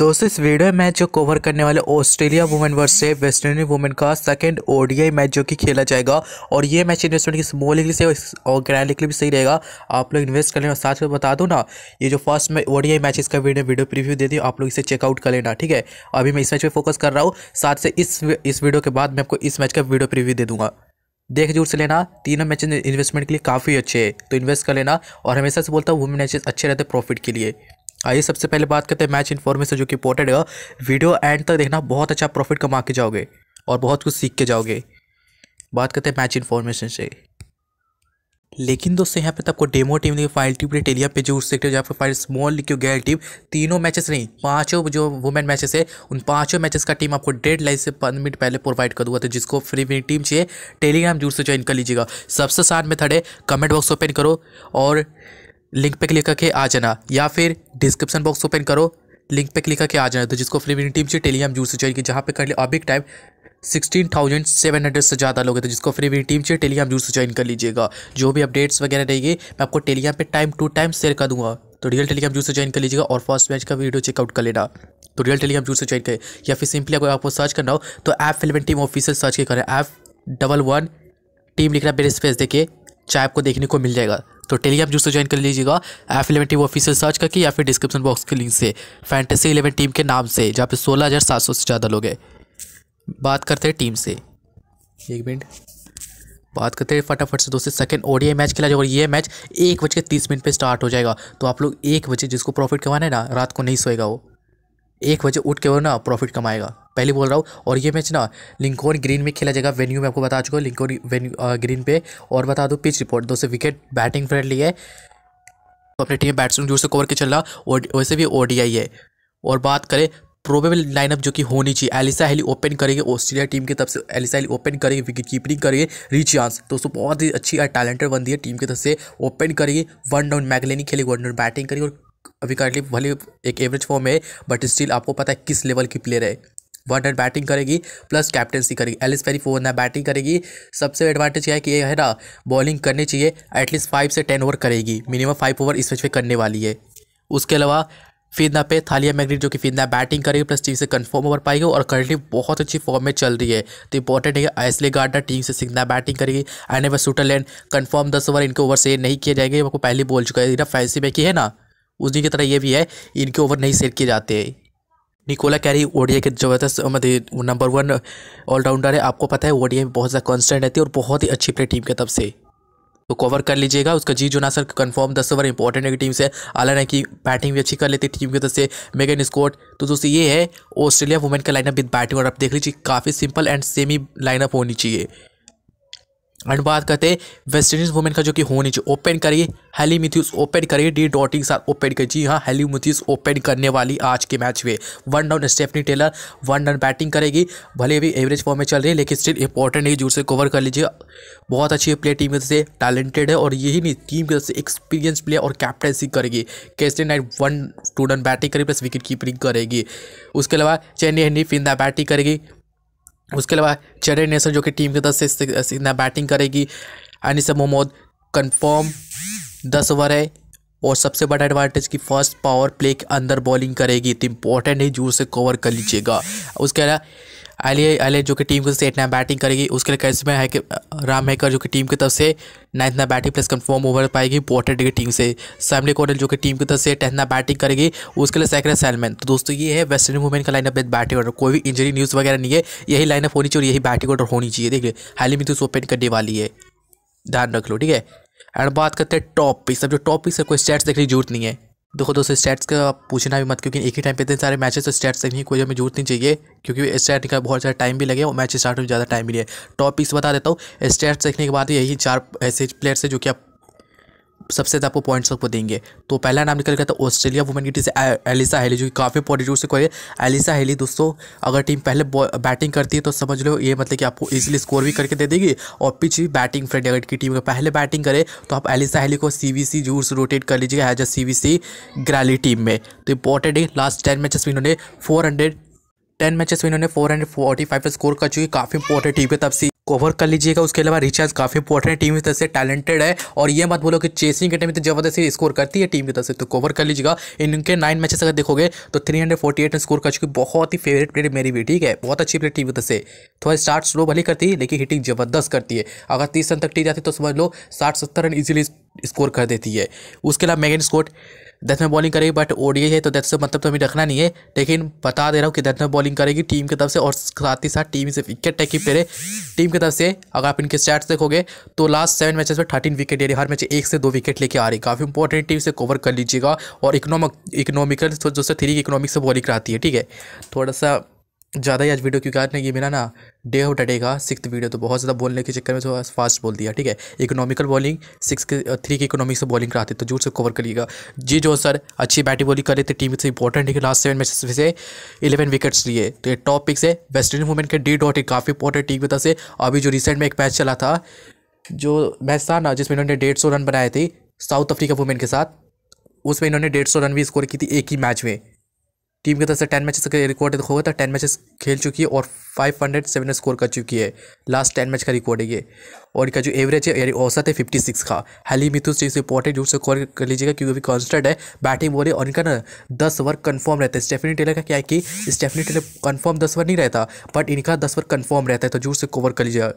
दोस्तों इस video match जो कवर करने वाले Australia women versus West Indies women का सेकंड ओडीआई मैच जो कि खेला जाएगा और ये मैच इन्वेस्टमेंट की स्मॉल लीग से और ग्रैंड लीग के लिए भी सही रहेगा आप लोग इन्वेस्ट कर लेना साथ में बता दो ना ये जो फर्स्ट मैं ओडीआई मैच इसका वीडियो वीडियो प्रीव्यू दे दी आप लोग इसे चेकआउट कर लेना ठीक है अभी मैं इस मैच पर फोकस कर रहा हूँ साथ से इस इस वीडियो के बाद मैं आपको इस मैच का वीडियो प्रिव्यू दे दूँगा देख जरूर से लेना तीनों मैचेस इन्वेस्टमेंट के लिए काफ़ी अच्छे हैं तो इन्वेस्ट कर लेना और हमेशा से बोलता हूँ वुमेन मैचेस अच्छे रहते प्रॉफिट के लिए आइए सबसे पहले बात करते हैं मैच इन्फॉर्मेशन जो कि इंपॉर्टेंट है वीडियो एंड तक देखना बहुत अच्छा प्रॉफिट कमा के जाओगे और बहुत कुछ सीख के जाओगे बात करते हैं मैच इन्फॉर्मेशन से लेकिन दोस्तों यहाँ पे तो आपको डेमो टीम देखिए फाइल टीम टेलिया पे जो उस सेक्टर जहाँ पे फाइल स्मॉल लिखियो गैल टीम तीनों मैचेस नहीं पांचों जो वुमेन मैचेस है उन पांचों मैचेस का टीम आपको डेड लाइन से पंद्रह मिनट पहले प्रोवाइड कर दूंगा तो जिसको फ्री में टीम चाहिए टेलीग्राम जरूर से ज्वाइन कर लीजिएगा सबसे साथ मेथड है कमेंट बॉक्स ओपन करो और लिंक पे क्लिक करके आ जाना या फिर डिस्क्रिप्शन बॉक्स ओपन करो लिंक पे क्लिक करके आ जाना तो जिसको फ्री टीम से टेलीग्राम जूस से चाहिए जहाँ पे कर लिया अभी time sixteen thousand seven hundred से ज़्यादा लोग हैं तो जिसको फ्री टीम चाहिए टेलीग्राम जरूर से ज्वाइन कर लीजिएगा जो भी अपडेट्स वगैरह रहेगी मैं आपको टेलीग्राम पे टाइम टू टाइम शेयर कर दूँगा तो रियल टेलीग्राम जरूर से ज्वाइन कर लीजिएगा और फर्स्ट मैच का वीडियो चेकआउट कर लेना तो रियल टेलीग्राम जरूर से ज्वाइन करें या फिर सिंपली अगर आपको सर्च करना हो तो app film team official search के करें ऐप डबल वन टीम लिखना मेरे स्पेस देखिए चाहे आपको देखने को मिल जाएगा तो टेलीग्राम जूस से ज्वाइन कर लीजिएगा F eleven team official search करके या फिर डिस्क्रिप्शन बॉक्स के लिंक से फैंटेसी इलेवन टीम के नाम से जहाँ पे सोलह हज़ार सात सौ से ज़्यादा लोग हैं बात करते हैं टीम से एक मिनट बात करते हैं फटाफट से दोस्तों सेकंड ओडीआई मैच खेला जाएगा और ये मैच एक बज के तीस मिनट पर स्टार्ट हो जाएगा तो आप लोग एक बजे जिसको प्रॉफिट कमाना है ना रात को नहीं सोएगा वो एक बजे उठ के वो ना प्रॉफिट कमाएगा पहले बोल रहा हूँ और ये मैच ना लिंकोन ग्रीन में खेला जाएगा वेन्यू में आपको बता चुका हूँ लिंकोन वेन्यू ग्रीन पे और बता दो पिच रिपोर्ट दो से विकेट बैटिंग फ्रेंडली है तो अपने टीम बैट्समैन जोर से कवर के चल रहा वैसे भी ओडीआई है और बात करें प्रोबेबल लाइनअप जो कि होनी चाहिए एलिसा हेली ओपन करेंगे ऑस्ट्रेलिया टीम की तरफ से एलिसा हेली ओपन करेंगे विकेट कीपिंग करेंगे चांस दोस्तों बहुत ही अच्छी और टैलेंटेड बंदी है टीम की तरफ से ओपन करेगी वन डाउन मैगलेनी खेलेगी वन डाउन बैटिंग करेगी और अभी करंटली भले एक एवरेज फॉर्म है बट स्टिल आपको पता है किस लेवल की प्लेयर है वन रन बैटिंग करेगी प्लस कैप्टनसी करेगी एलिस पेरी फोर ना बैटिंग करेगी सबसे एडवांटेज क्या है कि ये है ना बॉलिंग करनी चाहिए एटलीस्ट फाइव से टेन ओवर करेगी मिनिमम फाइव ओवर इस मैच में करने वाली है उसके अलावा ना पे थालिया मैग्रिट जो कि ना बैटिंग करेगी प्लस टीम से कंफर्म ओवर पाएगी और करंटली बहुत अच्छी फॉर्म में चल रही है तो इंपॉर्टेंट है आइसले गार्डनर टीम से सिंगना बैटिंग करेगी एंड एवर सुटरलैंड कंफर्म दस ओवर इनके ओवर से नहीं किए जाएंगे आपको पहले बोल चुका है फैंसी में की है ना उसी की तरह ये भी है इनके ओवर नहीं सेट किए जाते निकोला कैरी ओडिया के जबरदस्त मतलब नंबर वन ऑलराउंडर है आपको पता है ओडिया में बहुत ज़्यादा कॉन्स्टेंट रहती है और बहुत ही अच्छी प्ले टीम के तरफ से तो कवर कर लीजिएगा उसका जी जो सर कन्फर्म दस ओवर इंपॉर्टेंट है टीम से हालांकि बैटिंग भी अच्छी कर लेती है टीम की तरफ से मेगन स्कॉट तो दोस्तों ये है ऑस्ट्रेलिया वुमेन का लाइनअप विद बैटिंग और आप देख लीजिए काफ़ी सिंपल एंड सेमी लाइनअप होनी चाहिए एंड बात करते हैं वेस्ट इंडीज वुमेन का जो कि होनी चाहिए ओपन करिए हेली मिथ्यूज ओपन करिए डी डॉटिंग के साथ ओपन करिए जी हाँ हेली मिथ्यूज ओपन करने वाली आज के मैच में one down Stafanie Taylor one down batting करेगी भले अभी एवरेज फॉर्म में चल रही है लेकिन स्टिल इंपॉर्टेंट है जोर से कवर कर लीजिए बहुत अच्छी प्ले टीम की तरफ से टैलेंटेड है और यही नहीं टीम की तरफ से एक्सपीरियंस प्लेयर और कैप्टनसी करेगी कैसे Knight one two down batting करेगी प्लस विकेट कीपिंग करेगी उसके अलावा चेन्नई हनी फिंदा बैटिंग करेगी उसके अलावा चेडर नेसर जो कि टीम के दस से बैटिंग करेगी अनिस मोहम्मद कंफर्म दस ओवर है और सबसे बड़ा एडवांटेज कि फर्स्ट पावर प्ले के अंदर बॉलिंग करेगी तो इम्पोर्टेंट है जो से कवर कर लीजिएगा उसके अलावा आलिया आलिया जो कि टीम की तरफ से एट नाइन बैटिंग करेगी उसके लिए कैसे में है कि राम हैकर जो कि टीम की तरफ से नाइन्थ ना बैटिंग प्लस कंफर्म ओवर पाएगी पोर्टेड की टीम से सैमली कॉर्डल जो कि टीम की तरफ से टेंथ ना बैटिंग करेगी उसके लिए सैकड़े सैलमैन तो दोस्तों ये है वेस्ट इंडीज वुमेन का लाइनअप विद बैटिंग ऑर्डर कोई भी इंजरी न्यूज़ वगैरह नहीं है यही लाइनअप होनी चाहिए और यही बैटिंग ऑर्डर होनी चाहिए देखिए हाल ही तो ओपन करने वाली है ध्यान रख लो ठीक है एंड बात करते हैं टॉप पिक्स अब जो टॉप पिक्स है कोई स्टेट्स देखने की जरूरत नहीं है देखो दोस्तों स्टैट्स का पूछना भी मत क्योंकि एक ही टाइम पे इतने सारे मैचेस तो स्टैट्स देखने की कोई हमें जरूरत नहीं चाहिए क्योंकि स्टैट का बहुत ज़्यादा टाइम भी लगे और मैच स्टार्ट में ज़्यादा टाइम भी है टॉप पिक्स बता देता हूँ स्टैट्स देखने के बाद यही चार ऐसे प्लेयर्स है जो कि आप सबसे ज़्यादा आपको पॉइंट्स आपको देंगे तो पहला नाम निकल गया था ऑस्ट्रेलिया वुमेन की टीम से एलिसा हेली जो कि काफ़ी पॉजिटिव से कोई एलिसा हेली दोस्तों अगर टीम पहले बैटिंग करती है तो समझ लो ये मतलब कि आपको इजीली स्कोर भी करके दे देगी और पिच भी बैटिंग फ्रेंड अगर की टीम अगर पहले बैटिंग करे तो आप एलिसा हेली को सी वी सी से रोटेट कर लीजिएगा as a C V C team में तो इंपॉर्टेंट है लास्ट टेन मैचेस में इन्होंने फोर हंड्रेड टेन मैचेस में इन्होंने फोर हंड्रेड फोर्टी फाइव पर स्कोर कर चुकी काफ़ी इंपॉर्टेंट टीम है तब से कवर कर लीजिएगा उसके अलावा रिचार्ज काफ़ी इंपॉर्टेंट है टीम की तरफ से टैलेंटेड है और ये मत बोलो कि चेसिंग के टाइम तो जबरदस्ती स्कोर करती है टीम की तरफ से तो कवर कर लीजिएगा इनके नाइन मैचेस अगर देखोगे तो three hundred forty eight score कर चुकी बहुत ही फेवरेट प्लेयर मेरी भी ठीक है बहुत अच्छी प्लेयर टीम की तरफ से थोड़ा स्टार्ट स्लो भली करती है लेकिन हिटिंग जबरदस्त करती है अगर तीस रन तक टी जाती तो समझ लो साठ सत्तर रन ईजिली स्कोर कर देती है उसके अलावा मैगन स्कोट डेथ में बॉलिंग करेगी बट ओडीए है तो डेथ से मतलब तो हमें रखना नहीं है लेकिन बता दे रहा हूँ कि डेथ में बॉलिंग करेगी टीम की तरफ से और साथ ही साथ टीम से विकेट टेकिंग पेरे टीम की तरफ से अगर आप इनके स्टैट्स देखोगे तो लास्ट सेवन मैचेस में थर्टीन विकेट दे रही हर मैच एक से दो विकेट लेके आ रही काफ़ी इंपॉर्टेंट टीम से कवर कर लीजिएगा और इकोनॉमिक तो इकोनॉमिकल जो से थ्री इकोनॉमिक से बॉलिंग कराती है ठीक है थोड़ा सा ज़्यादा ही आज वीडियो क्योंकि आज नहीं मेरा ना डे ऑफ द डे का सिक्स वीडियो तो बहुत ज़्यादा बोलने के चक्कर में थोड़ा फास्ट बोल दिया ठीक है इकोनॉमिकल बॉलिंग सिक्स के थ्री uh, की इकोनॉमिक से बॉलिंग कराते तो जोर से कवर करिएगा जी जो सर अच्छी बैटिंग बॉलिंग कर रहे थे टीम से इंपॉर्टेंट है कि लास्ट सेवन मैचेस से इलेवन विकेट्स लिए तो ये टॉप पिक्स है वेस्ट इंडीज वुमेन के डी डॉट काफ़ी इंपॉर्टेंट टीम की से अभी जो रिसेंट में एक मैच चला था जो मैच था ना जिसमें इन्होंने डेढ़ सौ रन बनाए थे साउथ अफ्रीका वुमेन के साथ उसमें इन्होंने डेढ़ सौ रन भी स्कोर की थी एक ही मैच में टीम की तरफ से टेन मैचेस का रिकॉर्ड देखोगे तो टेन मैचेस खेल चुकी है और फाइव हंड्रेड सेवन स्कोर कर चुकी है लास्ट टेन मैच का रिकॉर्ड है ये और इनका जो एवरेज है यानी औसत है फिफ्टी सिक्स का हली मिथु से इंपॉर्टेंट रूप से कॉल कर लीजिएगा क्योंकि अभी कॉन्स्टेंट है बैटिंग बोल है और इनका ना दस ओवर कन्फर्म रहता है स्टेफनी टेलर का क्या है कि स्टेफनी टेलर कन्फर्म दस ओवर नहीं रहता बट इनका दस ओवर कन्फर्म रहता है तो जूर से कवर कर लीजिएगा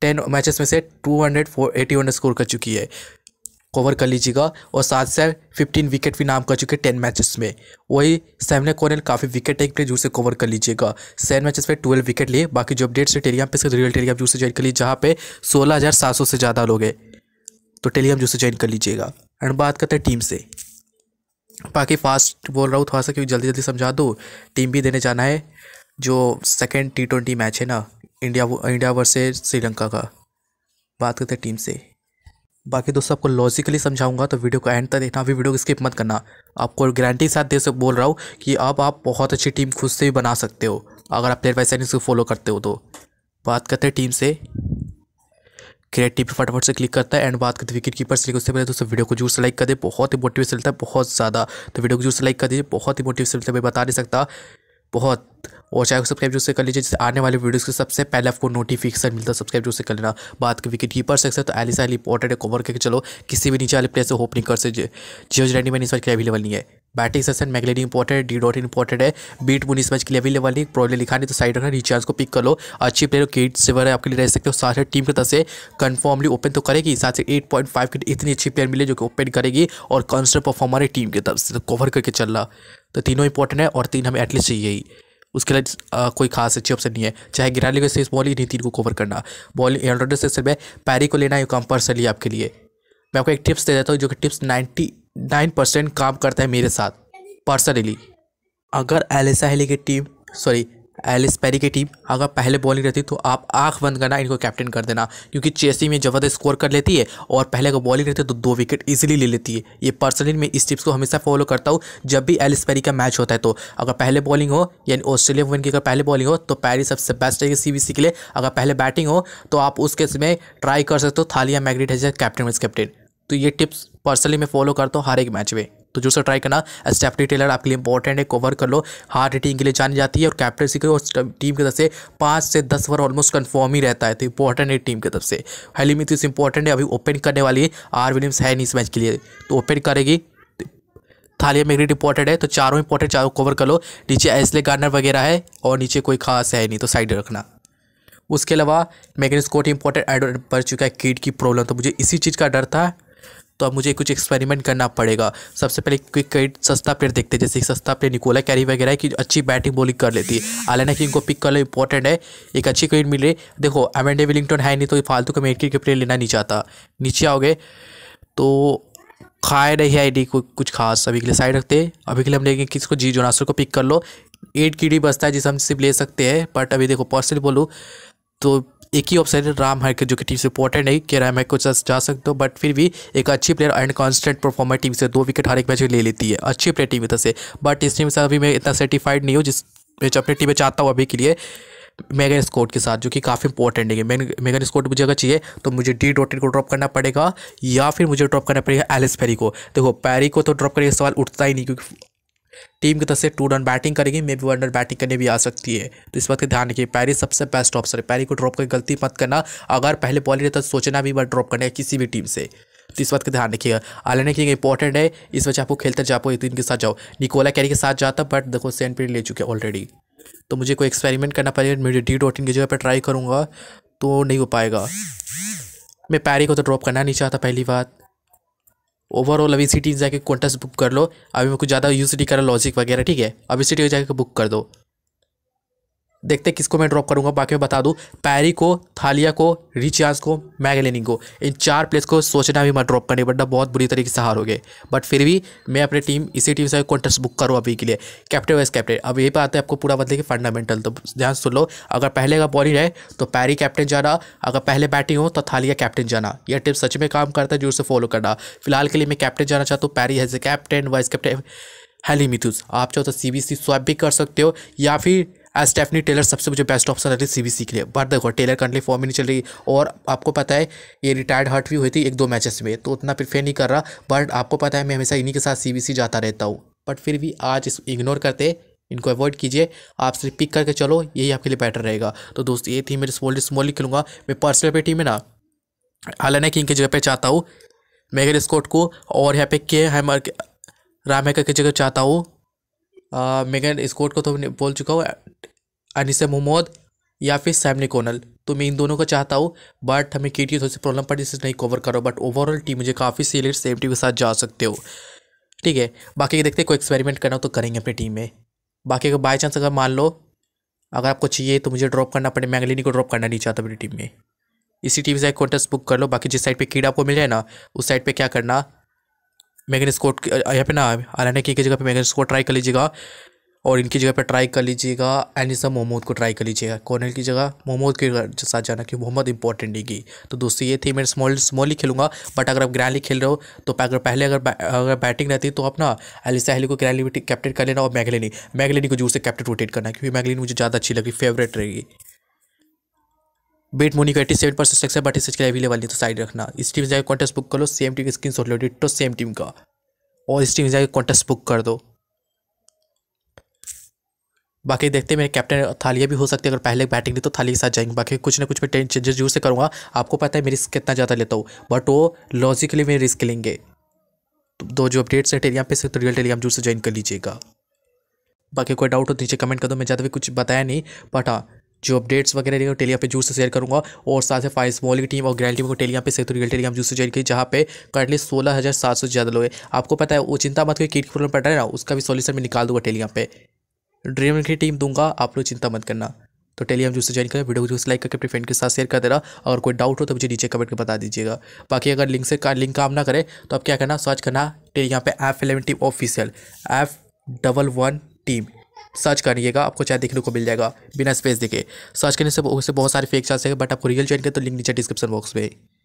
टेन मैचेस में से two hundred four eighty one score कर चुकी है कवर कर लीजिएगा और साथ से फिफ्टीन विकेट भी नाम कर चुके हैं टेन मैचेस में वही सैमने कॉनल काफ़ी विकेट टेक पे से कवर कर लीजिएगा सेवन मैचेस पे ट्वेल्व विकेट लिए बाकी जो अपडेट्स है टेलीग्राम पे से रियल टेलीग्राम जूस से ज्वाइन कर लीजिए जहाँ पे सोलह हज़ार सात सौ से ज़्यादा लोग हैं तो टेलीग्राम जरूर से ज्वाइन कर लीजिएगा एंड बात करते हैं टीम से बाकी फास्ट बोल रहा हूँ थोड़ा सा क्योंकि जल्दी जल्दी समझा दो टीम भी देने जाना है जो सेकेंड टी ट्वेंटी मैच है ना इंडिया इंडिया वर्सेज श्रीलंका का बात करते हैं टीम से बाकी दोस्तों आपको लॉजिकली समझाऊंगा तो वीडियो को एंड तक देखना अभी वीडियो को स्किप मत करना आपको गारंटी साथ दे से बोल रहा हूँ कि अब आप बहुत अच्छी टीम खुद से भी बना सकते हो अगर आप प्लेयर बाई सेटिंग्स को फॉलो करते हो तो बात करते हैं टीम से क्रिएट टीम पर फटाफट से क्लिक करता है एंड बात करते विकेट कीपर से उससे पहले दोस्तों वीडियो को जरूर से लाइक कर दे बहुत ही मोटिवेशन मिलता है बहुत ज़्यादा तो वीडियो को जरूर से लाइक कर दीजिए बहुत ही मोटिवेशन मिलता है मैं बता नहीं सकता बहुत और चाहे सब्सक्राइब जो से कर लीजिए जिससे आने वाले वीडियोस के सबसे पहले आपको नोटिफिकेशन मिलता है सब्सक्राइब जो से कर लेना बात की विकेट कीपर से तो एलिस इंपॉर्टेंट है कवर करके चलो किसी भी नीचे वाले प्लेयर से होप नहीं कर सकते जियो रैंडी मैंने इस बार के लिए अवेलेबल नहीं है बैटिंग सेक्शन मैगलेडी इंपॉर्टेंट है डी डॉट इंपॉर्टेंट है बीट मुन इस मैच के लिए अवेलेबल नहीं प्रॉब्लम लिखा नहीं तो साइड रखना रिचार्ज को पिक कर लो अच्छी प्लेयर किट सेवर है आपके लिए रह सकते हो साथ ही टीम की तरफ से कंफर्मली ओपन तो करेगी साथ ही एट पॉइंट फाइव की इतनी अच्छी प्लेयर मिले जो कि ओपन करेगी और कॉन्स्टेंट परफॉर्मर है टीम की तरफ से तो कवर करके चल रहा तो तीनों इंपॉर्टेंट है और तीन हमें एटलीस्ट चाहिए ही उसके लिए कोई खास अच्छी ऑप्शन नहीं है चाहे गिराली को से बॉलिंग नहीं तीन को कवर करना बॉलिंग एंड्रॉइड सेक्शन में पैरी को लेना ये कंपल्सरी आपके लिए मैं आपको एक टिप्स दे देता हूँ जो कि टिप्स नाइन्टी नाइन परसेंट काम करता है मेरे साथ पर्सनली अगर एलिसा हेली की टीम सॉरी एलिस पैरी की टीम अगर पहले बॉलिंग रहती तो आप आंख बंद करना इनको कैप्टन कर देना क्योंकि चेसी में ज़बरदस्त स्कोर कर लेती है और पहले अगर बॉलिंग रहती है तो दो विकेट ईजिली ले लेती है ये पर्सनली मैं इस टिप्स को हमेशा फॉलो करता हूँ जब भी एलिस पैरी का मैच होता है तो अगर पहले बॉलिंग हो यानी ऑस्ट्रेलिया वन की अगर पहले बॉलिंग हो तो पैरी सबसे बेस्ट है सी के लिए अगर पहले बैटिंग हो तो आप उसके समय ट्राई कर सकते हो थालिया मैग्नेट है कैप्टन वाइस कैप्टन तो ये टिप्स पर्सनली मैं फॉलो करता हूँ हर एक मैच में तो जो सर ट्राई करना स्टेफनी टेलर आपके लिए इंपॉर्टेंट है कवर कर लो हार्ड टीम के लिए जानी जाती है और कैप्टनसी के टीम की तरफ से पाँच से दस ओवर ऑलमोस्ट कन्फर्म ही रहता है तो इंपॉर्टेंट है टीम की तरफ से हेलीमिथिस इंपॉर्टेंट है अभी ओपन करने वाली है आर विलियम्स है नहीं इस मैच के लिए तो ओपन करेगी थालिया मेगरेट इंपॉर्टेंट है तो चारों इंपॉर्टेंट चारों कवर कर लो नीचे एसले गार्नर वगैरह है और नीचे कोई खास है नहीं तो साइड रखना उसके अलावा मैगनी स्कोट इंपॉर्टेंट एड बढ़ चुका है किड की प्रॉब्लम तो मुझे इसी चीज़ का डर था तो अब मुझे कुछ एक्सपेरिमेंट करना पड़ेगा सबसे पहले क्विक क्रिकेट सस्ता प्लेयर देखते हैं जैसे सस्ता प्लेयर निकोला कैरी वगैरह की अच्छी बैटिंग बॉलिंग कर लेती है आलाना किंग इनको पिक लो इंपॉर्टेंट है एक अच्छी क्विट मिले देखो एमेंडे विलिंगटन है नहीं तो फालतू का मेडकिट के प्लेयर लेना नहीं चाहता नीचे आओगे तो खाए नहीं है आई कुछ खास अभी के लिए साइड रखते अभी के लिए हम लेंगे किसको जी जोनासर को पिक कर लो एट की डी बचता है जिसे हम सिर्फ ले सकते हैं बट अभी देखो पर्सनली बोलूँ तो एक ही ऑप्शन है राम हैक जो कि टीम से इंपॉर्टेंट है कि राम हैक को जा सकते हो बट फिर भी एक अच्छी player and constant performer team से दो विकेट हर एक मैच में ले लेती है अच्छी प्लेयर टीम से बट इस टीम से अभी मैं इतना सर्टिफाइड नहीं हूँ जिस मैच अपनी टीम में चाहता हूँ अभी के लिए मेगन स्कोट के साथ जो कि काफ़ी इंपॉर्टेंट है मेगन स्कोट मुझे अगर चाहिए तो मुझे डी डॉटेड को ड्रॉप करना पड़ेगा या फिर मुझे ड्रॉप करना पड़ेगा एलिस पेरी को देखो पैरी को तो ड्रॉप करने का सवाल उठता ही नहीं क्योंकि टीम की तरफ से टू रन बैटिंग करेगी maybe one run batting करने भी आ सकती है तो इस बात का ध्यान रखिए पैरी सबसे बेस्ट ऑप्शन है पैरी को ड्रॉप कर गलती मत करना अगर पहले बॉलिंग तो सोचना भी मत ड्रॉप करना है किसी भी टीम से तो इस बात का ध्यान रखिएगा आलने के इंपॉर्टेंट है इस वजह आपको खेलते जाओ एक दिन के साथ जाओ निकोला कैरी के साथ जाता बट देखो सेंट पीरियड ले चुके ऑलरेडी तो मुझे कोई एक्सपेरिमेंट करना पड़ेगा मुझे डी डॉटिंग की जगह पर ट्राई करूँगा तो नहीं हो पाएगा मैं पैरी को तो ड्रॉप करना नहीं चाहता पहली बात ओवरऑल अभी सिटी जाके कॉन्टेस्ट बुक कर लो अभी मैं कुछ ज़्यादा यूज नहीं कर रहा लॉजिक वगैरह ठीक है अभी सिटी जाकर बुक कर दो देखते किसको मैं ड्रॉप करूंगा बाकी मैं बता दूं पैरी को थालिया को रिचार्ज को मैगलिनिंग को इन चार प्लेस को सोचना भी मैं ड्रॉप करने वरना बहुत बुरी तरीके से हार हो गए बट फिर भी मैं अपने टीम इसी टीम से कॉन्टेस्ट बुक करूँ अभी के लिए कैप्टन वाइस कैप्टन अब ये पे आते हैं आपको पूरा मतलब कि फंडामेंटल तो ध्यान सुन लो अगर पहले का बॉलिंग है तो पैरी कैप्टन जाना अगर पहले बैटिंग हो तो थालिया कैप्टन जाना यह टिप सच में काम करता है जो उसे फॉलो करना फिलहाल के लिए मैं कैप्टन जाना चाहता हूँ Perry has a captain vice captain Hayley Matthews आप चाहो तो सी बी सी स्वैप भी कर सकते हो या फिर एज स्टेफनी टेलर सबसे मुझे best option C V C के लिए बट देखो टेलर कंटली फॉर्म ही नहीं चल रही और आपको पता है ये रिटायर्ड हर्ट भी हुई थी एक दो मैचेस में तो उतना प्रिफेयर नहीं कर रहा बट आपको पता है मैं हमेशा इन्हीं के साथ सी जाता रहता हूँ बट फिर भी आज इस इग्नोर करते इनको अवॉइड कीजिए आप सिर्फ पिक करके चलो यही आपके लिए बेटर रहेगा तो दोस्त ये थी मेरी स्मॉल स्मॉल खेलूँगा मैं पर्सनल पे टीम में ना हालाना किंग के जगह पे चाहता हूँ मेगर स्कॉट को और यहाँ पे के हैमर राम हैकर की जगह चाहता हूँ मेगन स्कॉट को तो बोल चुका हूँ अनिस मोहम्मद या फिर सैमनी कोनल तो मैं इन दोनों को चाहता हूँ बट हमें के थोड़ी सी प्रॉब्लम पड़ी जिससे नहीं कवर करो बट ओवरऑल टीम मुझे काफ़ी सीलियर सेफ्टी के साथ जा सकते हो ठीक है बाकी देखते हैं कोई एक्सपेरिमेंट करना हो तो करेंगे अपनी टीम में बाकी अगर बाई चांस अगर मान लो अगर आपको चाहिए तो मुझे ड्रॉप करना पड़े मैंगलिनी को ड्रॉप करना नहीं चाहता मेरी टीम में इसी टीम से एक कॉन्टेस्ट बुक कर लो बाकी जिस साइड पे कीड़ा आपको मिल जाए ना उस साइड पे क्या करना मैगन स्कोट यहाँ पे ना आलाना की जगह पे मैगन स्कोट ट्राई कर लीजिएगा और इनकी जगह पे ट्राई कर लीजिएगा एनिसा मोहम्मद को ट्राई कर लीजिएगा कॉर्नल की जगह मोहम्मद के साथ जाना कि मोहम्मद इंपॉर्टेंट देगी तो दोस्तों ये थी मैं स्मॉल स्मॉल ही खेलूँगा बट अगर आप ग्रैंडली खेल रहे हो तो अगर पहले अगर बै, अगर बैटिंग रहती तो आप ना एलिसा हेली को ग्रैंडली कैप्टन कर लेना और मैगलिनी मैगलिनी को जोर से कैप्टन रोटेट करना क्योंकि मैगलिनी मुझे ज़्यादा अच्छी लगी फेवरेट रहेगी बेट मोनी का एट्टी सेवन परसेंट सक्सेस इसके लिए अवेलेबल नहीं तो साइड रखना इस टीम से जाकर कॉन्टेस्ट बुक कर लो सेम टीम स्क्रीन शॉट लो डिटो सेम टीम का और इस टीम से जाकर कॉन्टेस्ट बुक कर दो बाकी देखते हैं मेरे कैप्टन थालिया भी हो सकती है अगर पहले बैटिंग दी तो थाली के साथ जाएंगे बाकी कुछ ना कुछ मैं चेंजेस जरूर से करूँगा आपको पता है मैं रिस्क कितना ज़्यादा लेता हूँ बट वो लॉजिकली मेरे रिस्क लेंगे तो दो जो अपडेट्स हैं टेलीग्राम पे से तो रियल टेलीग्राम जरूर से ज्वाइन कर लीजिएगा बाकी कोई डाउट हो तो नीचे कमेंट कर दो मैं ज़्यादा भी कुछ बताया नहीं बट हाँ जो अपडेट्स वगैरह रहेगा टेलिया पे जूस से शेयर करूँगा और साथ ही फाइव स्मॉल की टीम और ग्रैंड टीम को टेलिया पे से तो रियल हम जूस से शेयर की जहाँ पे करंटली सोलह हज़ार सात सौ ज़्यादा लोग आपको पता है वो चिंता मत करिए किट की प्रॉब्लम पड़ रहा है ना उसका भी सोल्यूशन मैं निकाल दूंगा टेलिया पे ड्रीम की टीम दूंगा आप लोग चिंता मत करना तो टेलीग्राम जूस से ज्वाइन करें वीडियो को जूस लाइक करके अपने फ्रेंड के साथ शेयर कर देना और कोई डाउट हो तो मुझे नीचे कमेंट कर बता दीजिएगा बाकी अगर लिंक से का लिंक काम ना करें तो आप क्या करना सर्च करना टेलीग्राम पे F eleven team official F double one team search करिएगा आपको चाहे देखने को मिल जाएगा बिना स्पेस देखे सर्च करने से उससे बहुत सारे फेक चांस है बट आपको रियल चेन के तो लिंक नीचे डिस्क्रिप्शन बॉक्स में